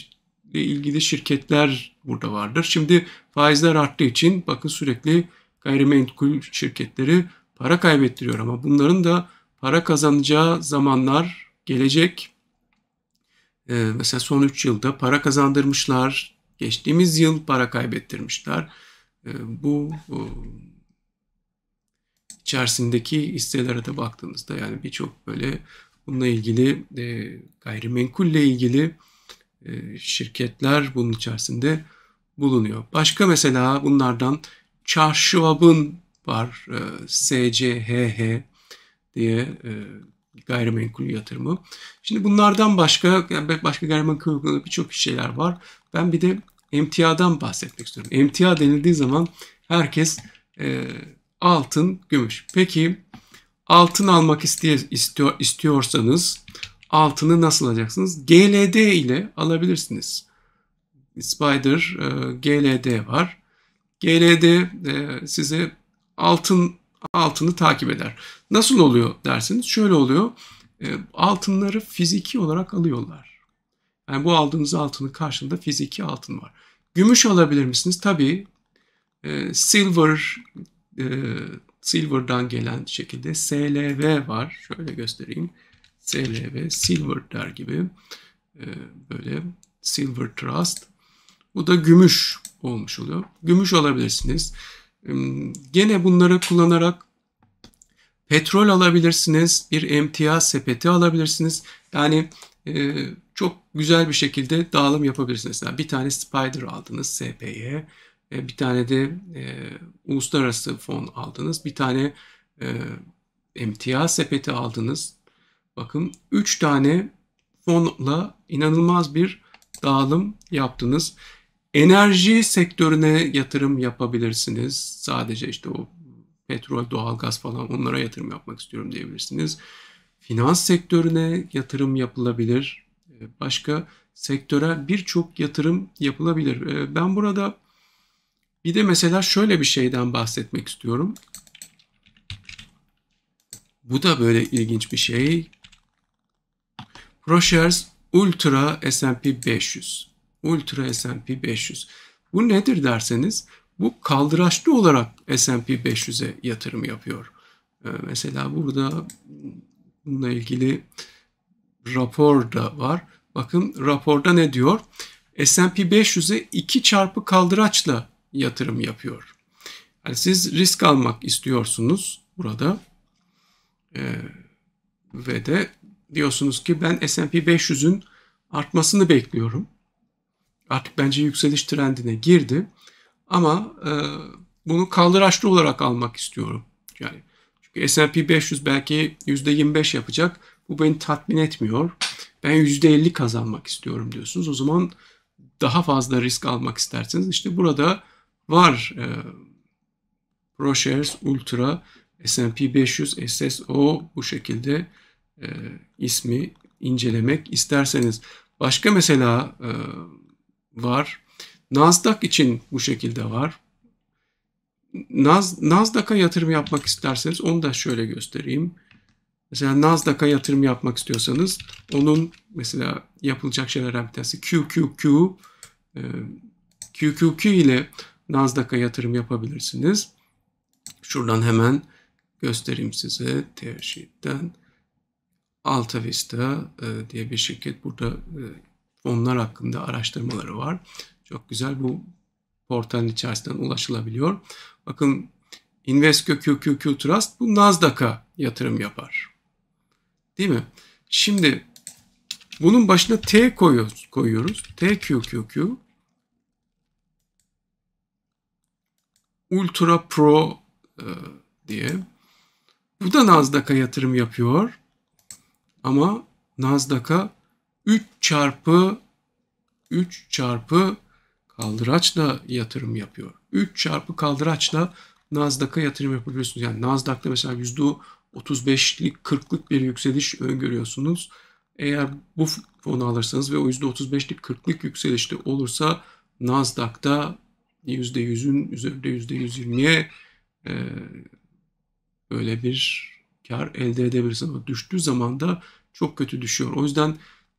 ile ilgili şirketler burada vardır. Şimdi faizler arttığı için bakın sürekli gayrimenkul şirketleri para kaybettiriyor ama bunların da para kazanacağı zamanlar gelecek. Ee, mesela son 3 yılda para kazandırmışlar, geçtiğimiz yıl para kaybettirmişler. Ee, bu o, e, içerisindeki hisselere de baktığınızda yani birçok böyle bununla ilgili e, gayrimenkulle ilgili e, şirketler bunun içerisinde bulunuyor. Başka mesela bunlardan Charşıvab'ın var. E, SCHH diye e, gayrimenkul yatırımı. Şimdi bunlardan başka yani başka gayrimenkul uygulanan birçok şeyler var. Ben bir de emtiadan bahsetmek istiyorum. Emtia denildiği zaman herkes e, altın, gümüş. Peki altın almak istiyor, istiyor, istiyorsanız altını nasıl alacaksınız? GLD ile alabilirsiniz. Spider e, GLD var. GLD e, size altın altını takip eder. Nasıl oluyor dersiniz? Şöyle oluyor. E, altınları fiziki olarak alıyorlar. Yani bu aldığınız altının karşılığında fiziki altın var. Gümüş alabilir misiniz? Tabii. E, silver e, Silver'dan gelen şekilde SLV var. Şöyle göstereyim. SLV Silver der gibi böyle Silver Trust. Bu da gümüş olmuş oluyor. Gümüş alabilirsiniz. Gene bunları kullanarak petrol alabilirsiniz, bir emtia sepeti alabilirsiniz. Yani e, çok güzel bir şekilde dağılım yapabilirsiniz. Yani bir tane Spider aldınız SP'ye, e, bir tane de e, uluslararası fon aldınız, bir tane e, emtia sepeti aldınız. Bakın 3 tane fonla inanılmaz bir dağılım yaptınız. Enerji sektörüne yatırım yapabilirsiniz. Sadece işte o petrol, doğalgaz falan onlara yatırım yapmak istiyorum diyebilirsiniz. Finans sektörüne yatırım yapılabilir. Ee, başka sektöre birçok yatırım yapılabilir. Ee, ben burada bir de mesela şöyle bir şeyden bahsetmek istiyorum. Bu da böyle ilginç bir şey. ProShares Ultra S&P 500. Ultra S&P 500. Bu nedir derseniz bu kaldıraçlı olarak S&P 500'e yatırım yapıyor. Ee, mesela burada bununla ilgili rapor da var. Bakın raporda ne diyor? S&P 500'e 2 çarpı kaldıraçla yatırım yapıyor. Yani siz risk almak istiyorsunuz burada. Ee, ve de diyorsunuz ki ben S&P 500'ün artmasını bekliyorum artık bence yükseliş trendine girdi. Ama e, bunu kaldıraçlı olarak almak istiyorum. Yani çünkü S&P 500 belki %25 yapacak. Bu beni tatmin etmiyor. Ben %50 kazanmak istiyorum diyorsunuz. O zaman daha fazla risk almak istersiniz. İşte burada var e, ProShares Ultra S&P 500 SSO bu şekilde e, ismi incelemek isterseniz. Başka mesela e, var. Nasdaq için bu şekilde var. Naz, Nasdaq'a yatırım yapmak isterseniz onu da şöyle göstereyim. Mesela Nasdaq'a yatırım yapmak istiyorsanız onun mesela yapılacak şeylerden bir tanesi QQQ. QQQ e, ile Nasdaq'a yatırım yapabilirsiniz. Şuradan hemen göstereyim size teşhitten. Altavista e, diye bir şirket burada e, onlar hakkında araştırmaları var. Çok güzel bu portalın içerisinden ulaşılabiliyor. Bakın QQQ Trust bu Nasdaq'a yatırım yapar. Değil mi? Şimdi bunun başına T koyuyoruz. koyuyoruz. TQQQ Ultra Pro e, diye. Bu da Nasdaq'a yatırım yapıyor. Ama Nasdaq'a 3 çarpı 3 çarpı kaldıraçla yatırım yapıyor. 3 çarpı kaldıraçla Nasdaq'a yatırım yapabiliyorsunuz. Yani Nasdaq'ta mesela %35'lik 40'lık bir yükseliş öngörüyorsunuz. Eğer bu fonu alırsanız ve o %35'lik 40'lık yükselişte olursa Nasdaq'ta %100'ün üzerinde %120'ye e, böyle bir kar elde edebilirsiniz. Ama düştüğü zaman da çok kötü düşüyor. O yüzden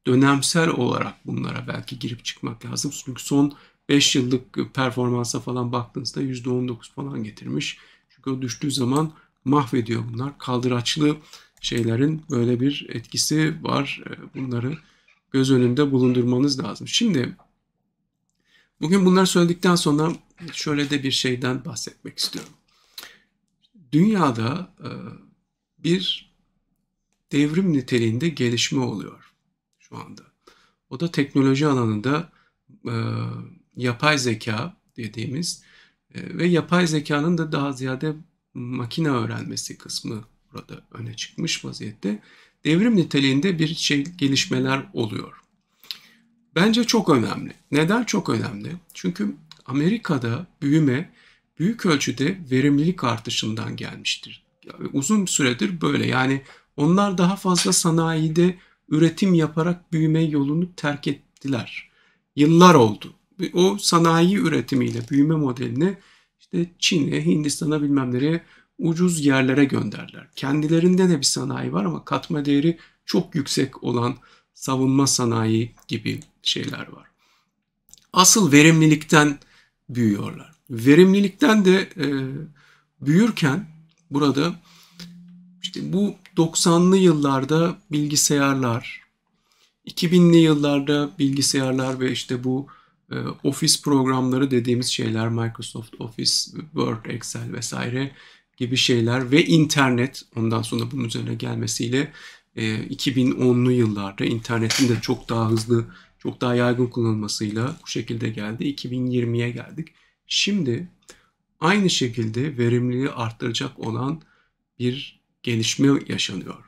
dönemsel olarak bunlara belki girip çıkmak lazım. Çünkü son 5 yıllık performansa falan baktığınızda %19 falan getirmiş. Çünkü o düştüğü zaman mahvediyor bunlar. Kaldıraçlı şeylerin böyle bir etkisi var. Ee, bunları göz önünde bulundurmanız lazım. Şimdi bugün bunları söyledikten sonra şöyle de bir şeyden bahsetmek istiyorum. Dünyada e, bir devrim niteliğinde gelişme oluyor şu anda. O da teknoloji alanında e, yapay zeka dediğimiz e, ve yapay zekanın da daha ziyade makine öğrenmesi kısmı burada öne çıkmış vaziyette. Devrim niteliğinde bir şey gelişmeler oluyor. Bence çok önemli. Neden çok önemli? Çünkü Amerika'da büyüme büyük ölçüde verimlilik artışından gelmiştir. Uzun süredir böyle. Yani onlar daha fazla sanayide üretim yaparak büyüme yolunu terk ettiler. Yıllar oldu. O sanayi üretimiyle büyüme modelini işte Çin'e, Hindistan'a bilmem nereye ucuz yerlere gönderler. Kendilerinde de bir sanayi var ama katma değeri çok yüksek olan savunma sanayi gibi şeyler var. Asıl verimlilikten büyüyorlar. Verimlilikten de e, büyürken burada işte bu 90'lı yıllarda bilgisayarlar, 2000'li yıllarda bilgisayarlar ve işte bu e, ofis programları dediğimiz şeyler Microsoft Office, Word, Excel vesaire gibi şeyler ve internet ondan sonra bunun üzerine gelmesiyle e, 2010'lu yıllarda internetin de çok daha hızlı, çok daha yaygın kullanılmasıyla bu şekilde geldi. 2020'ye geldik. Şimdi aynı şekilde verimliliği arttıracak olan bir gelişme yaşanıyor.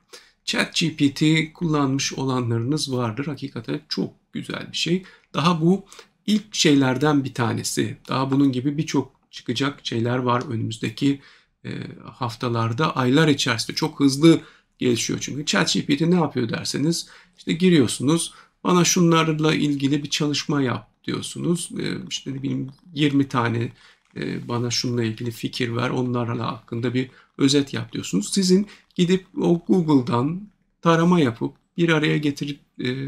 Chat GPT kullanmış olanlarınız vardır. Hakikaten çok güzel bir şey. Daha bu ilk şeylerden bir tanesi. Daha bunun gibi birçok çıkacak şeyler var önümüzdeki e, haftalarda, aylar içerisinde çok hızlı gelişiyor. Çünkü Chat GPT ne yapıyor derseniz işte giriyorsunuz bana şunlarla ilgili bir çalışma yap diyorsunuz. E, işte ne bileyim 20 tane e, bana şununla ilgili fikir ver onlarla hakkında bir özet yap diyorsunuz. Sizin gidip o Google'dan tarama yapıp bir araya getirip e,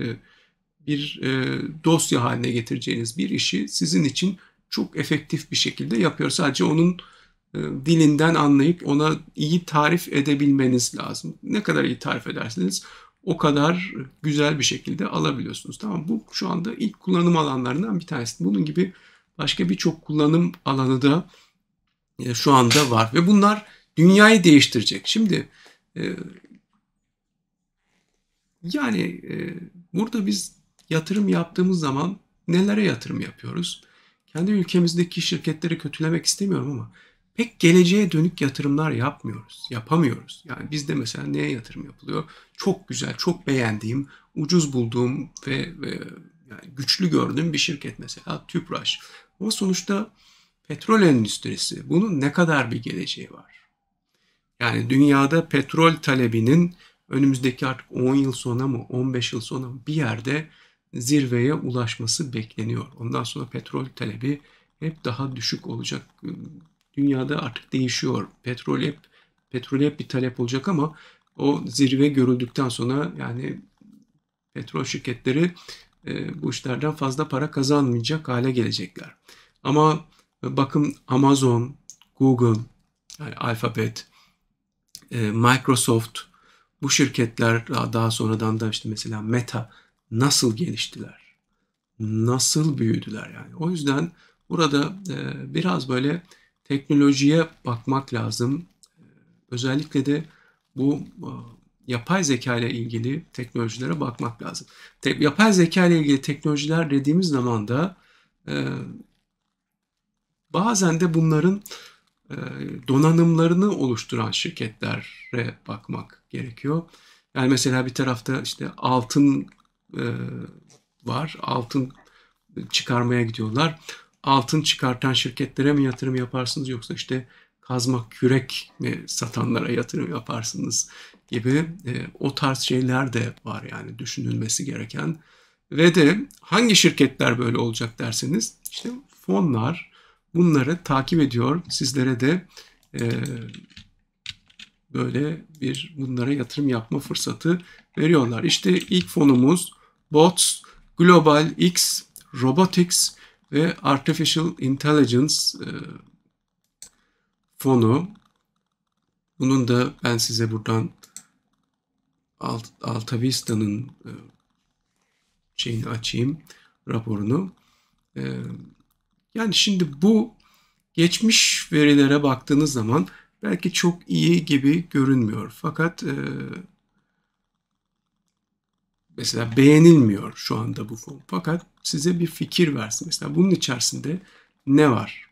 bir e, dosya haline getireceğiniz bir işi sizin için çok efektif bir şekilde yapıyor. Sadece onun e, dilinden anlayıp ona iyi tarif edebilmeniz lazım. Ne kadar iyi tarif ederseniz o kadar güzel bir şekilde alabiliyorsunuz. Tamam bu şu anda ilk kullanım alanlarından bir tanesi. Bunun gibi başka birçok kullanım alanı da e, şu anda var ve bunlar dünyayı değiştirecek. Şimdi e, yani e, burada biz yatırım yaptığımız zaman nelere yatırım yapıyoruz? Kendi ülkemizdeki şirketleri kötülemek istemiyorum ama pek geleceğe dönük yatırımlar yapmıyoruz, yapamıyoruz. Yani bizde mesela neye yatırım yapılıyor? Çok güzel, çok beğendiğim, ucuz bulduğum ve, ve yani güçlü gördüğüm bir şirket mesela Tüpraş. Ama sonuçta petrol endüstrisi bunun ne kadar bir geleceği var? Yani dünyada petrol talebinin önümüzdeki artık 10 yıl sonra mı 15 yıl sonra mı bir yerde zirveye ulaşması bekleniyor. Ondan sonra petrol talebi hep daha düşük olacak. Dünyada artık değişiyor. Petrol hep petrol hep bir talep olacak ama o zirve görüldükten sonra yani petrol şirketleri e, bu işlerden fazla para kazanmayacak hale gelecekler. Ama bakın Amazon, Google, yani Alphabet, e, Microsoft, bu şirketler daha sonradan da işte mesela Meta nasıl geliştiler? Nasıl büyüdüler yani? O yüzden burada e, biraz böyle teknolojiye bakmak lazım. Özellikle de bu e, yapay zeka ile ilgili teknolojilere bakmak lazım. yapay zeka ile ilgili teknolojiler dediğimiz zaman da bazen de bunların e, donanımlarını oluşturan şirketlere bakmak gerekiyor. Yani mesela bir tarafta işte altın e, var, altın çıkarmaya gidiyorlar. Altın çıkartan şirketlere mi yatırım yaparsınız yoksa işte kazma kürek mi satanlara yatırım yaparsınız gibi e, o tarz şeyler de var yani düşünülmesi gereken. Ve de hangi şirketler böyle olacak derseniz işte fonlar, bunları takip ediyor. Sizlere de e, böyle bir bunlara yatırım yapma fırsatı veriyorlar. İşte ilk fonumuz Bots, Global X, Robotics ve Artificial Intelligence e, fonu. Bunun da ben size buradan Alt, Altavista'nın e, şeyini açayım, raporunu. E, yani şimdi bu geçmiş verilere baktığınız zaman belki çok iyi gibi görünmüyor. Fakat e, mesela beğenilmiyor şu anda bu fon. Fakat size bir fikir versin. Mesela bunun içerisinde ne var?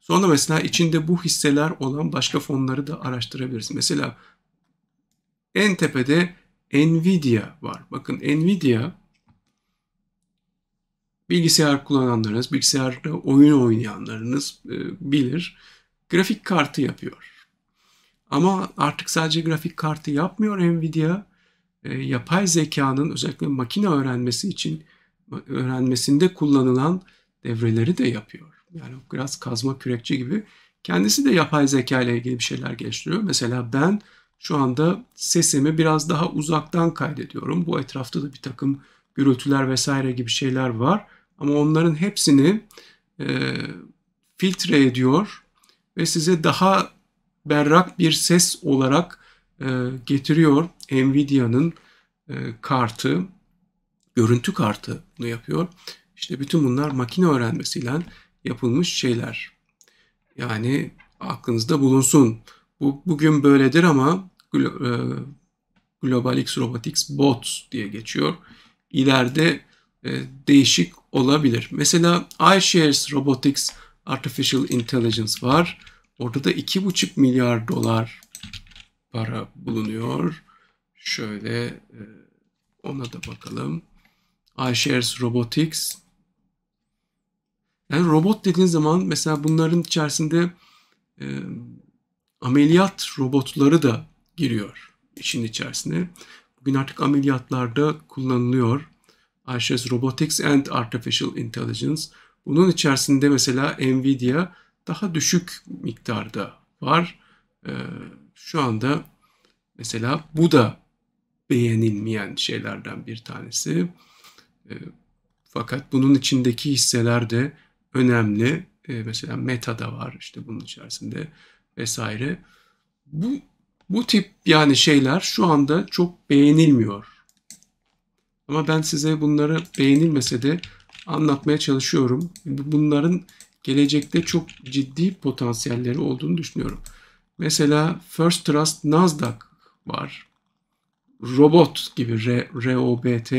Sonra mesela içinde bu hisseler olan başka fonları da araştırabiliriz. Mesela en tepede Nvidia var. Bakın Nvidia bilgisayar kullananlarınız, bilgisayarda oyun oynayanlarınız e, bilir. Grafik kartı yapıyor. Ama artık sadece grafik kartı yapmıyor Nvidia. E, yapay zekanın özellikle makine öğrenmesi için öğrenmesinde kullanılan devreleri de yapıyor. Yani biraz kazma kürekçi gibi. Kendisi de yapay zeka ile ilgili bir şeyler geliştiriyor. Mesela ben şu anda sesimi biraz daha uzaktan kaydediyorum. Bu etrafta da bir takım gürültüler vesaire gibi şeyler var. Ama onların hepsini e, filtre ediyor ve size daha berrak bir ses olarak e, getiriyor Nvidia'nın e, kartı, görüntü kartı kartını yapıyor. İşte bütün bunlar makine öğrenmesiyle yapılmış şeyler. Yani aklınızda bulunsun. Bu bugün böyledir ama Glo e, Global X Robotics Bots diye geçiyor. İleride e, değişik olabilir. Mesela iShares Robotics Artificial Intelligence var. Orada da 2,5 milyar dolar para bulunuyor. Şöyle e, ona da bakalım. iShares Robotics. Yani robot dediğin zaman mesela bunların içerisinde e, ameliyat robotları da giriyor işin içerisine. Bugün artık ameliyatlarda kullanılıyor. IHS Robotics and Artificial Intelligence. Bunun içerisinde mesela Nvidia daha düşük miktarda var. Ee, şu anda mesela bu da beğenilmeyen şeylerden bir tanesi. Ee, fakat bunun içindeki hisseler de önemli. Ee, mesela Meta da var işte bunun içerisinde vesaire. Bu bu tip yani şeyler şu anda çok beğenilmiyor ama ben size bunları beğenilmese de anlatmaya çalışıyorum. Bunların gelecekte çok ciddi potansiyelleri olduğunu düşünüyorum. Mesela First Trust Nasdaq var. Robot gibi R, ROBT.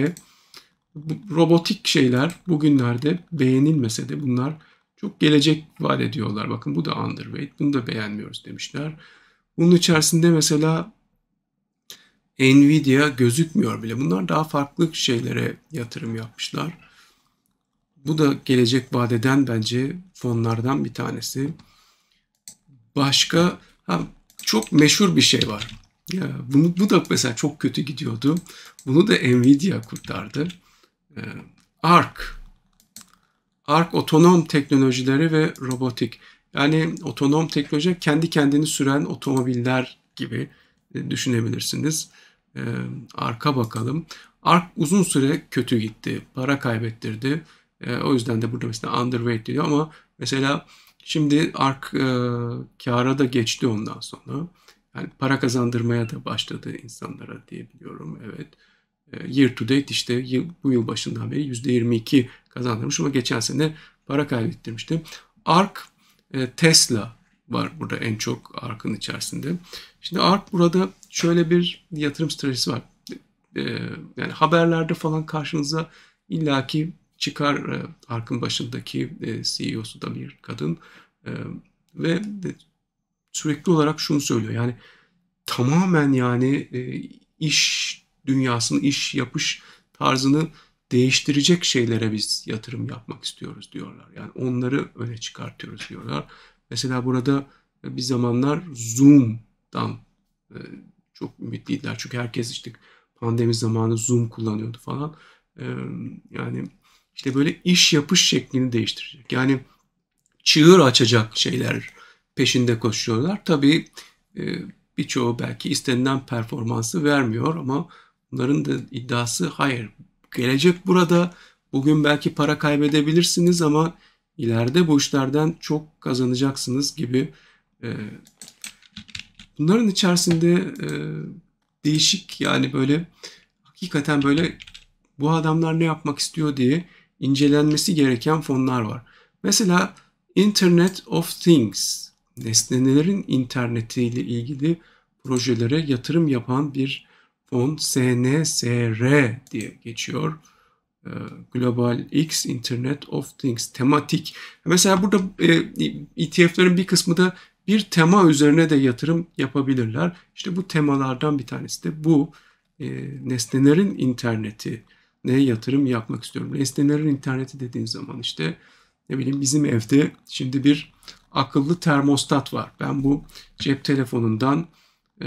Robotik şeyler bugünlerde beğenilmese de bunlar çok gelecek vaat ediyorlar. Bakın bu da underweight. Bunu da beğenmiyoruz demişler. Bunun içerisinde mesela Nvidia gözükmüyor bile. Bunlar daha farklı şeylere yatırım yapmışlar. Bu da gelecek vadeden bence fonlardan bir tanesi. Başka ha, çok meşhur bir şey var. Ya, bunu, bu da mesela çok kötü gidiyordu. Bunu da Nvidia kurtardı. Ee, ARC. ARC otonom teknolojileri ve robotik. Yani otonom teknoloji kendi kendini süren otomobiller gibi e, düşünebilirsiniz e, arka bakalım. Ark uzun süre kötü gitti. Para kaybettirdi. E, o yüzden de burada mesela underweight diyor ama mesela şimdi ark e, kâra da geçti ondan sonra. Yani para kazandırmaya da başladı insanlara diyebiliyorum. Evet. E, year to date işte yıl, bu yıl başından beri %22 kazandırmış ama geçen sene para kaybettirmişti. Ark e, Tesla var burada en çok ARK'ın içerisinde. Şimdi ARK burada şöyle bir yatırım stratejisi var. Ee, yani haberlerde falan karşınıza illaki çıkar e, ARK'ın başındaki e, CEO'su da bir kadın ee, ve sürekli olarak şunu söylüyor. Yani tamamen yani e, iş dünyasını, iş yapış tarzını değiştirecek şeylere biz yatırım yapmak istiyoruz diyorlar. Yani onları öne çıkartıyoruz diyorlar Mesela burada e, bir zamanlar Zoom'dan e, çok ümitliydiler. Çünkü herkes işte pandemi zamanı Zoom kullanıyordu falan. E, yani işte böyle iş yapış şeklini değiştirecek. Yani çığır açacak şeyler peşinde koşuyorlar. Tabii birçoğu belki istenilen performansı vermiyor ama bunların da iddiası hayır. Gelecek burada. Bugün belki para kaybedebilirsiniz ama ileride bu işlerden çok kazanacaksınız gibi. E, bunların içerisinde e, değişik yani böyle hakikaten böyle bu adamlar ne yapmak istiyor diye incelenmesi gereken fonlar var. Mesela Internet of Things, nesnelerin interneti ile ilgili projelere yatırım yapan bir fon SNSR diye geçiyor. E, Global X Internet of Things tematik. Mesela burada ETF'lerin e bir kısmı da bir tema üzerine de yatırım yapabilirler. İşte bu temalardan bir tanesi de bu e, nesnelerin interneti ne yatırım yapmak istiyorum. Nesnelerin interneti dediğin zaman işte ne bileyim bizim evde şimdi bir akıllı termostat var. Ben bu cep telefonundan e,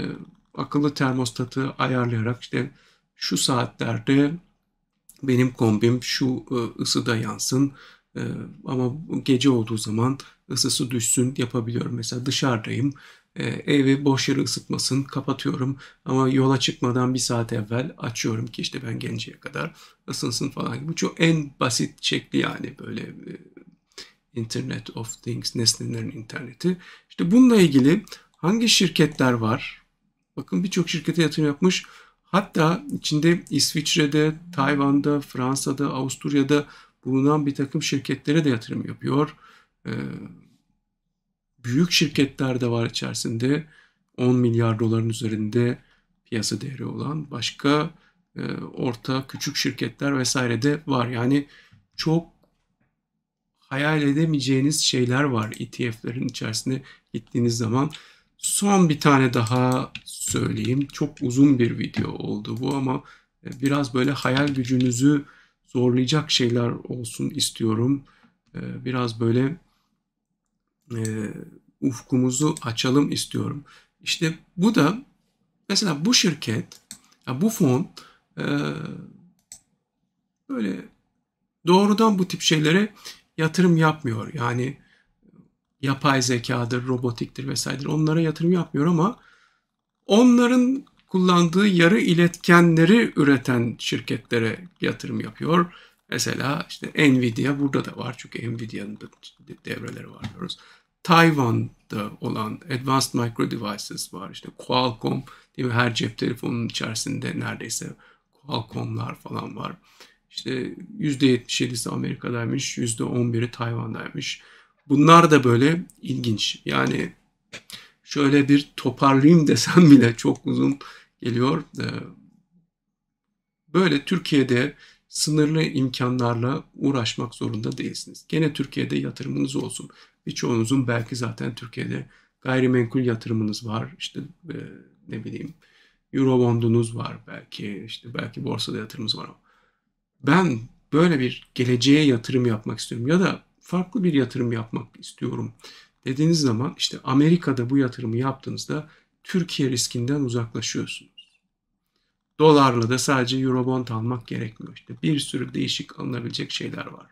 akıllı termostatı ayarlayarak işte şu saatlerde benim kombim şu e, ısıda yansın e, ama gece olduğu zaman ısısı düşsün yapabiliyorum. Mesela dışarıdayım e, evi boş yere ısıtmasın kapatıyorum ama yola çıkmadan bir saat evvel açıyorum ki işte ben genceye kadar ısınsın falan gibi. Çok en basit şekli yani böyle Internet of Things, nesnelerin interneti. İşte bununla ilgili hangi şirketler var? Bakın birçok şirkete yatırım yapmış. Hatta içinde İsviçre'de, Tayvan'da, Fransa'da, Avusturya'da bulunan bir takım şirketlere de yatırım yapıyor. Ee, büyük şirketler de var içerisinde. 10 milyar doların üzerinde piyasa değeri olan başka e, orta küçük şirketler vesaire de var. Yani çok hayal edemeyeceğiniz şeyler var ETF'lerin içerisine gittiğiniz zaman. Son bir tane daha söyleyeyim. Çok uzun bir video oldu bu ama e, biraz böyle hayal gücünüzü zorlayacak şeyler olsun istiyorum. E, biraz böyle e, ufkumuzu açalım istiyorum. İşte bu da mesela bu şirket, bu fon böyle doğrudan bu tip şeylere yatırım yapmıyor. Yani yapay zekadır, robotiktir vesairedir. Onlara yatırım yapmıyor ama onların kullandığı yarı iletkenleri üreten şirketlere yatırım yapıyor. Mesela işte Nvidia burada da var çünkü Nvidia'nın da devreleri var diyoruz. Tayvan'da olan Advanced Micro Devices var. İşte Qualcomm değil mi? Her cep telefonunun içerisinde neredeyse Qualcomm'lar falan var. İşte %77'si Amerika'daymış, %11'i Tayvan'daymış. Bunlar da böyle ilginç. Yani şöyle bir toparlayayım desem bile çok uzun geliyor. Ee, böyle Türkiye'de sınırlı imkanlarla uğraşmak zorunda değilsiniz. Gene Türkiye'de yatırımınız olsun. Birçoğunuzun belki zaten Türkiye'de gayrimenkul yatırımınız var. İşte e, ne bileyim Eurobond'unuz var belki. işte belki borsada yatırımınız var. Ben böyle bir geleceğe yatırım yapmak istiyorum. Ya da farklı bir yatırım yapmak istiyorum dediğiniz zaman işte Amerika'da bu yatırımı yaptığınızda Türkiye riskinden uzaklaşıyorsunuz. Dolarla da sadece Eurobond almak gerekmiyor. İşte bir sürü değişik alınabilecek şeyler var.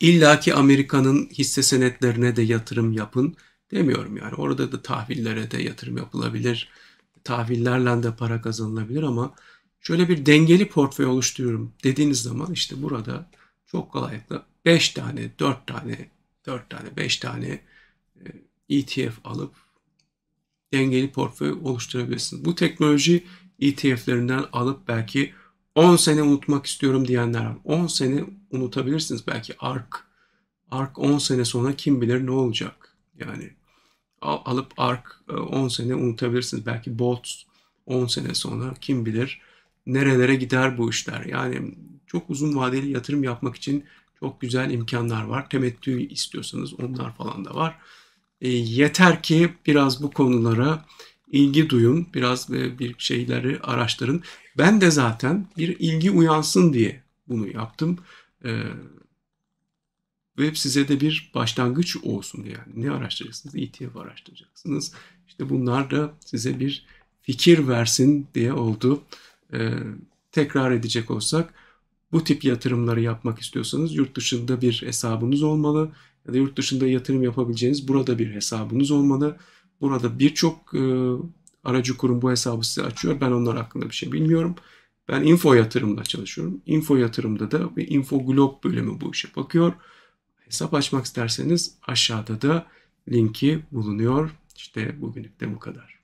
İlla ki Amerika'nın hisse senetlerine de yatırım yapın demiyorum yani. Orada da tahvillere de yatırım yapılabilir. Tahvillerle de para kazanılabilir ama şöyle bir dengeli portföy oluşturuyorum dediğiniz zaman işte burada çok kolaylıkla 5 tane, 4 tane, 4 tane, 5 tane ETF e alıp dengeli portföy oluşturabilirsiniz. Bu teknoloji ETF'lerinden alıp belki 10 sene unutmak istiyorum diyenler var. 10 sene unutabilirsiniz belki ARK. ARK 10 sene sonra kim bilir ne olacak. Yani al, alıp ARK 10 e, sene unutabilirsiniz. Belki BOT 10 sene sonra kim bilir nerelere gider bu işler. Yani çok uzun vadeli yatırım yapmak için çok güzel imkanlar var. Temettü istiyorsanız onlar falan da var. E, yeter ki biraz bu konulara ilgi duyun, biraz bir şeyleri araştırın. Ben de zaten bir ilgi uyansın diye bunu yaptım. E, ve size de bir başlangıç olsun diye. Yani ne araştıracaksınız? ETF araştıracaksınız. İşte bunlar da size bir fikir versin diye oldu. E, tekrar edecek olsak bu tip yatırımları yapmak istiyorsanız yurt dışında bir hesabınız olmalı ya da yurt dışında yatırım yapabileceğiniz burada bir hesabınız olmalı. Burada birçok e, aracı kurum bu hesabı size açıyor. Ben onlar hakkında bir şey bilmiyorum. Ben info yatırımla çalışıyorum. Info yatırımda da bir info glob bölümü bu işe bakıyor. Hesap açmak isterseniz aşağıda da linki bulunuyor. İşte bugünlük de bu kadar.